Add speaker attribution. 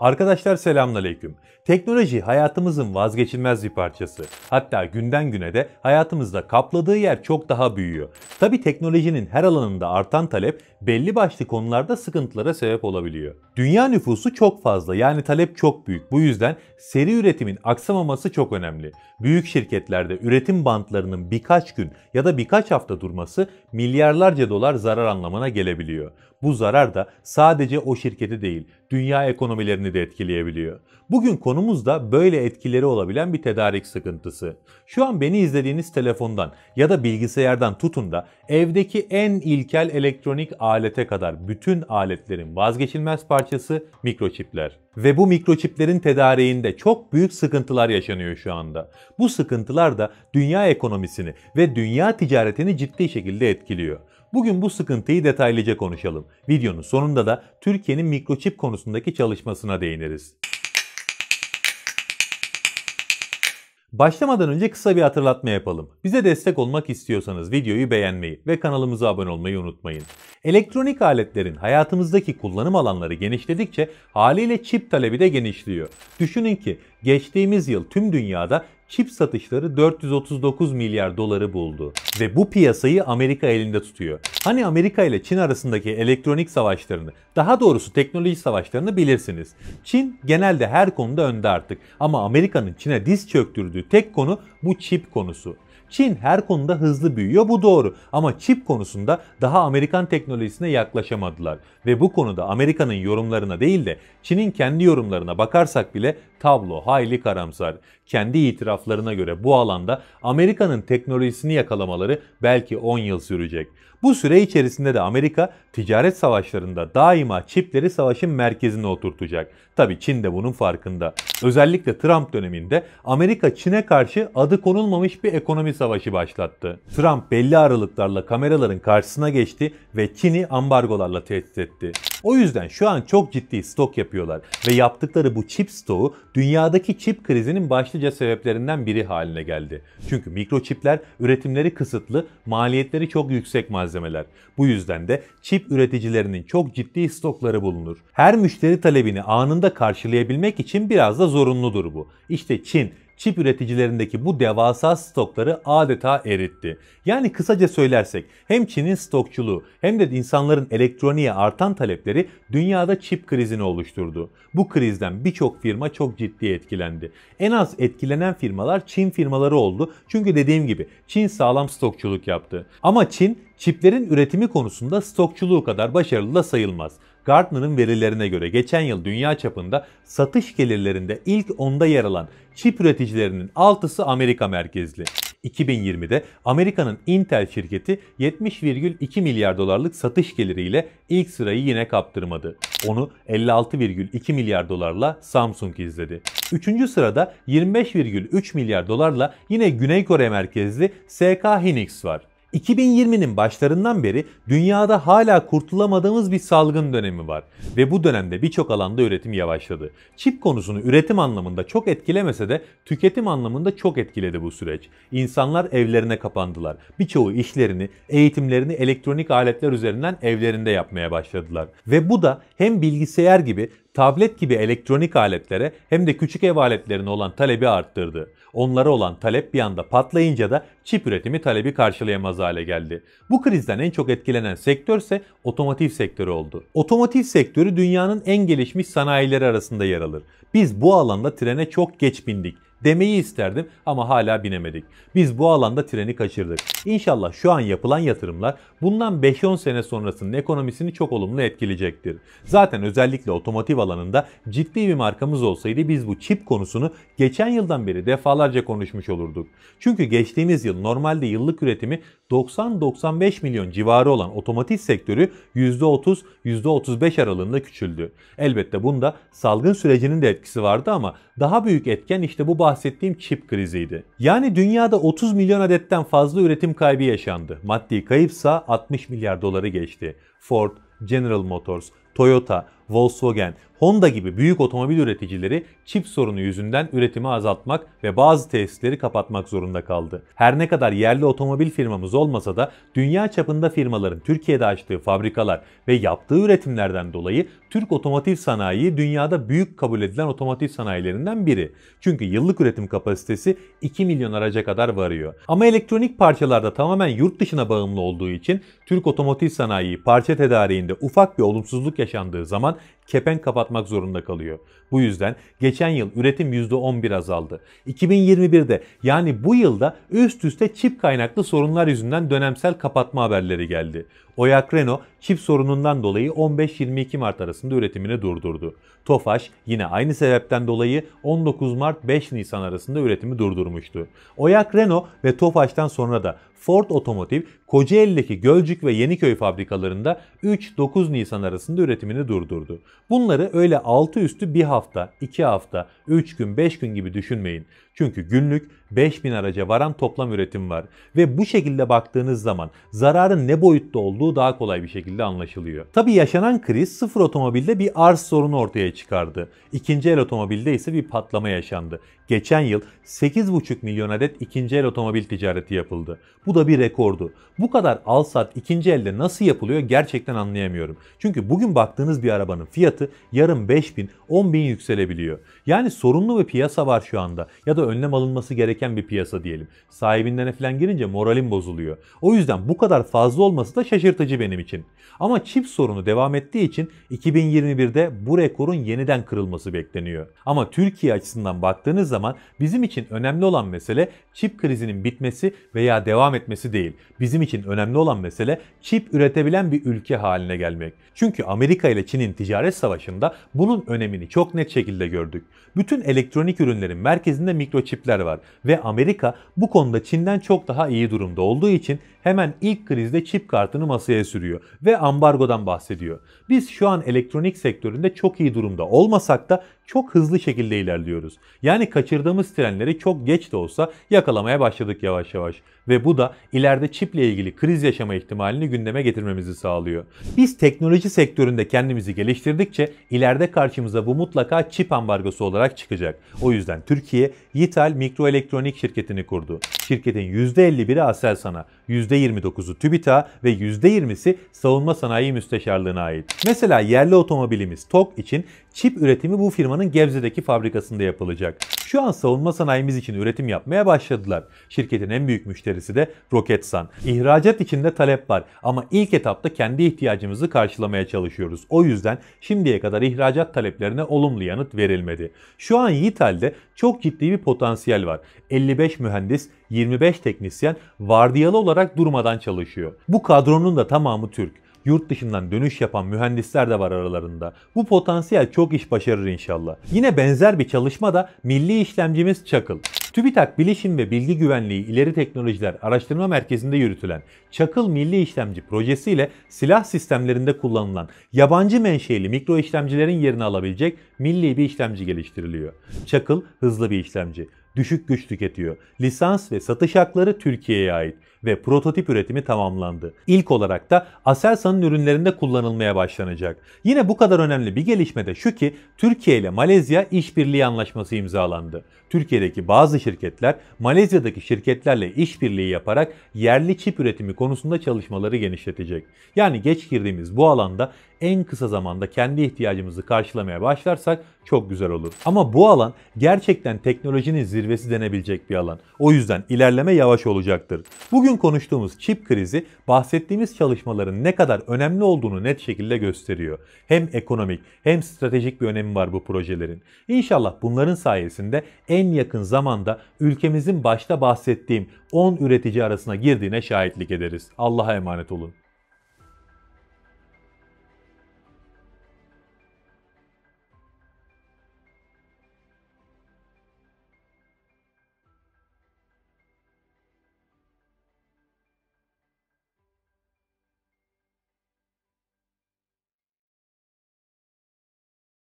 Speaker 1: Arkadaşlar selamünaleyküm. Teknoloji hayatımızın vazgeçilmez bir parçası. Hatta günden güne de hayatımızda kapladığı yer çok daha büyüyor. Tabi teknolojinin her alanında artan talep belli başlı konularda sıkıntılara sebep olabiliyor. Dünya nüfusu çok fazla yani talep çok büyük. Bu yüzden seri üretimin aksamaması çok önemli. Büyük şirketlerde üretim bantlarının birkaç gün ya da birkaç hafta durması milyarlarca dolar zarar anlamına gelebiliyor. Bu zarar da sadece o şirketi değil, dünya ekonomilerini de etkileyebiliyor. Bugün konumuz da böyle etkileri olabilen bir tedarik sıkıntısı. Şu an beni izlediğiniz telefondan ya da bilgisayardan tutun da evdeki en ilkel elektronik alete kadar bütün aletlerin vazgeçilmez parçası mikroçipler. Ve bu mikroçiplerin tedariğinde çok büyük sıkıntılar yaşanıyor şu anda. Bu sıkıntılar da dünya ekonomisini ve dünya ticaretini ciddi şekilde etkiliyor. Bugün bu sıkıntıyı detaylıca konuşalım. Videonun sonunda da Türkiye'nin mikroçip konusundaki çalışmasına değiniriz. Başlamadan önce kısa bir hatırlatma yapalım. Bize destek olmak istiyorsanız videoyu beğenmeyi ve kanalımıza abone olmayı unutmayın. Elektronik aletlerin hayatımızdaki kullanım alanları genişledikçe haliyle çip talebi de genişliyor. Düşünün ki geçtiğimiz yıl tüm dünyada çip satışları 439 milyar doları buldu ve bu piyasayı Amerika elinde tutuyor. Hani Amerika ile Çin arasındaki elektronik savaşlarını, daha doğrusu teknoloji savaşlarını bilirsiniz. Çin genelde her konuda önde artık ama Amerika'nın Çin'e diz çöktürdüğü tek konu bu çip konusu. Çin her konuda hızlı büyüyor bu doğru ama çip konusunda daha Amerikan teknolojisine yaklaşamadılar. Ve bu konuda Amerika'nın yorumlarına değil de Çin'in kendi yorumlarına bakarsak bile tablo hayli karamsar. Kendi itiraflarına göre bu alanda Amerika'nın teknolojisini yakalamaları belki 10 yıl sürecek. Bu süre içerisinde de Amerika ticaret savaşlarında daima çipleri savaşın merkezine oturtacak. Tabi Çin de bunun farkında. Özellikle Trump döneminde Amerika Çin'e karşı adı konulmamış bir ekonomi savaşı başlattı. Trump belli aralıklarla kameraların karşısına geçti ve Çin'i ambargolarla tehdit etti. O yüzden şu an çok ciddi stok yapıyorlar ve yaptıkları bu çip stoğu dünyadaki çip krizinin başlıca sebeplerinden biri haline geldi. Çünkü mikroçipler üretimleri kısıtlı, maliyetleri çok yüksek malzemeler. Bu yüzden de çip üreticilerinin çok ciddi stokları bulunur. Her müşteri talebini anında karşılayabilmek için biraz da zorunludur bu. İşte Çin çip üreticilerindeki bu devasa stokları adeta eritti. Yani kısaca söylersek hem Çin'in stokçuluğu hem de insanların elektroniğe artan talepleri dünyada çip krizini oluşturdu. Bu krizden birçok firma çok ciddi etkilendi. En az etkilenen firmalar Çin firmaları oldu. Çünkü dediğim gibi Çin sağlam stokçuluk yaptı. Ama Çin çiplerin üretimi konusunda stokçuluğu kadar başarılı da sayılmaz. Gartner'ın verilerine göre geçen yıl dünya çapında satış gelirlerinde ilk onda yer alan çip üreticilerinin 6'sı Amerika merkezli. 2020'de Amerika'nın Intel şirketi 70,2 milyar dolarlık satış geliriyle ilk sırayı yine kaptırmadı. Onu 56,2 milyar dolarla Samsung izledi. Üçüncü sırada 25,3 milyar dolarla yine Güney Kore merkezli SK Hynix var. 2020'nin başlarından beri dünyada hala kurtulamadığımız bir salgın dönemi var ve bu dönemde birçok alanda üretim yavaşladı. Çip konusunu üretim anlamında çok etkilemese de tüketim anlamında çok etkiledi bu süreç. İnsanlar evlerine kapandılar. Birçoğu işlerini, eğitimlerini elektronik aletler üzerinden evlerinde yapmaya başladılar. Ve bu da hem bilgisayar gibi tablet gibi elektronik aletlere hem de küçük ev aletlerine olan talebi arttırdı. Onlara olan talep bir anda patlayınca da çip üretimi talebi karşılayamaz hale geldi. Bu krizden en çok etkilenen sektör ise otomotiv sektörü oldu. Otomotiv sektörü dünyanın en gelişmiş sanayileri arasında yer alır. Biz bu alanda trene çok geç bindik demeyi isterdim ama hala binemedik. Biz bu alanda treni kaçırdık. İnşallah şu an yapılan yatırımlar bundan 5-10 sene sonrasının ekonomisini çok olumlu etkileyecektir. Zaten özellikle otomotiv alanında ciddi bir markamız olsaydı biz bu çip konusunu geçen yıldan beri defalarca konuşmuş olurduk. Çünkü geçtiğimiz yıl normalde yıllık üretimi 90-95 milyon civarı olan otomotiv sektörü %30-%35 aralığında küçüldü. Elbette bunda salgın sürecinin de etkisi vardı ama daha büyük etken işte bu bahsettiğim çip kriziydi. Yani dünyada 30 milyon adetten fazla üretim kaybı yaşandı. Maddi kayıpsa 60 milyar doları geçti. Ford, General Motors, Toyota, Volkswagen, Honda gibi büyük otomobil üreticileri çip sorunu yüzünden üretimi azaltmak ve bazı tesisleri kapatmak zorunda kaldı. Her ne kadar yerli otomobil firmamız olmasa da dünya çapında firmaların Türkiye'de açtığı fabrikalar ve yaptığı üretimlerden dolayı Türk otomotiv sanayi dünyada büyük kabul edilen otomotiv sanayilerinden biri. Çünkü yıllık üretim kapasitesi 2 milyon araca kadar varıyor. Ama elektronik parçalarda tamamen yurt dışına bağımlı olduğu için Türk otomotiv sanayi parça tedariğinde ufak bir olumsuzluk yaşandığı zaman tarafından kepenk kapatmak zorunda kalıyor. Bu yüzden geçen yıl üretim %11 azaldı. 2021'de yani bu yılda üst üste çip kaynaklı sorunlar yüzünden dönemsel kapatma haberleri geldi. Oyak Renault çip sorunundan dolayı 15-22 Mart arasında üretimini durdurdu. Tofaş yine aynı sebepten dolayı 19 Mart 5 Nisan arasında üretimi durdurmuştu. Oyak Renault ve Tofaş'tan sonra da Ford Otomotiv Kocaeli'deki Gölcük ve Yeniköy fabrikalarında 3-9 Nisan arasında üretimini durdurdu. Bunları öyle altı üstü bir hafta, iki hafta, üç gün, beş gün gibi düşünmeyin. Çünkü günlük 5000 araca varan toplam üretim var. Ve bu şekilde baktığınız zaman zararın ne boyutta olduğu daha kolay bir şekilde anlaşılıyor. Tabi yaşanan kriz sıfır otomobilde bir arz sorunu ortaya çıkardı. İkinci el otomobilde ise bir patlama yaşandı. Geçen yıl 8,5 milyon adet ikinci el otomobil ticareti yapıldı. Bu da bir rekordu. Bu kadar al sat ikinci elde nasıl yapılıyor gerçekten anlayamıyorum. Çünkü bugün baktığınız bir arabanın fiyatı yarın 5000, 10000 yükselebiliyor. Yani sorunlu bir piyasa var şu anda ya da önlem alınması gereken bir piyasa diyelim. Sahibinden falan girince moralim bozuluyor. O yüzden bu kadar fazla olması da şaşırtıcı benim için. Ama çip sorunu devam ettiği için 2021'de bu rekorun yeniden kırılması bekleniyor. Ama Türkiye açısından baktığınız zaman bizim için önemli olan mesele çip krizinin bitmesi veya devam etmesi değil. Bizim için önemli olan mesele çip üretebilen bir ülke haline gelmek. Çünkü Amerika ile Çin'in ticaret savaşında bunun önemini çok net şekilde gördük. Bütün elektronik ürünlerin merkezinde mikro mikroçipler var. Ve Amerika bu konuda Çin'den çok daha iyi durumda olduğu için hemen ilk krizde çip kartını masaya sürüyor ve ambargodan bahsediyor. Biz şu an elektronik sektöründe çok iyi durumda olmasak da çok hızlı şekilde ilerliyoruz. Yani kaçırdığımız trenleri çok geç de olsa yakalamaya başladık yavaş yavaş ve bu da ileride çiple ilgili kriz yaşama ihtimalini gündeme getirmemizi sağlıyor. Biz teknoloji sektöründe kendimizi geliştirdikçe ileride karşımıza bu mutlaka çip ambargosu olarak çıkacak. O yüzden Türkiye Yital Mikroelektronik şirketini kurdu. Şirketin %51'i Aselsan'a, %29'u TÜBİT'a ve %20'si Savunma Sanayi Müsteşarlığına ait. Mesela yerli otomobilimiz TOK için çip üretimi bu firmanın firmanın Gebze'deki fabrikasında yapılacak. Şu an savunma sanayimiz için üretim yapmaya başladılar. Şirketin en büyük müşterisi de Roketsan. İhracat içinde talep var ama ilk etapta kendi ihtiyacımızı karşılamaya çalışıyoruz. O yüzden şimdiye kadar ihracat taleplerine olumlu yanıt verilmedi. Şu an Yital'de çok ciddi bir potansiyel var. 55 mühendis, 25 teknisyen vardiyalı olarak durmadan çalışıyor. Bu kadronun da tamamı Türk yurt dışından dönüş yapan mühendisler de var aralarında. Bu potansiyel çok iş başarır inşallah. Yine benzer bir çalışma da milli işlemcimiz Çakıl. TÜBİTAK Bilişim ve Bilgi Güvenliği İleri Teknolojiler Araştırma Merkezi'nde yürütülen Çakıl Milli İşlemci Projesi ile silah sistemlerinde kullanılan yabancı menşeli mikro işlemcilerin yerini alabilecek milli bir işlemci geliştiriliyor. Çakıl hızlı bir işlemci düşük güç tüketiyor. Lisans ve satış hakları Türkiye'ye ait ve prototip üretimi tamamlandı. İlk olarak da Aselsan'ın ürünlerinde kullanılmaya başlanacak. Yine bu kadar önemli bir gelişme de şu ki Türkiye ile Malezya işbirliği anlaşması imzalandı. Türkiye'deki bazı şirketler Malezya'daki şirketlerle işbirliği yaparak yerli çip üretimi konusunda çalışmaları genişletecek. Yani geç girdiğimiz bu alanda en kısa zamanda kendi ihtiyacımızı karşılamaya başlarsak çok güzel olur. Ama bu alan gerçekten teknolojinin zirvesi zirvesi denebilecek bir alan. O yüzden ilerleme yavaş olacaktır. Bugün konuştuğumuz çip krizi bahsettiğimiz çalışmaların ne kadar önemli olduğunu net şekilde gösteriyor. Hem ekonomik hem stratejik bir önemi var bu projelerin. İnşallah bunların sayesinde en yakın zamanda ülkemizin başta bahsettiğim 10 üretici arasına girdiğine şahitlik ederiz. Allah'a emanet olun.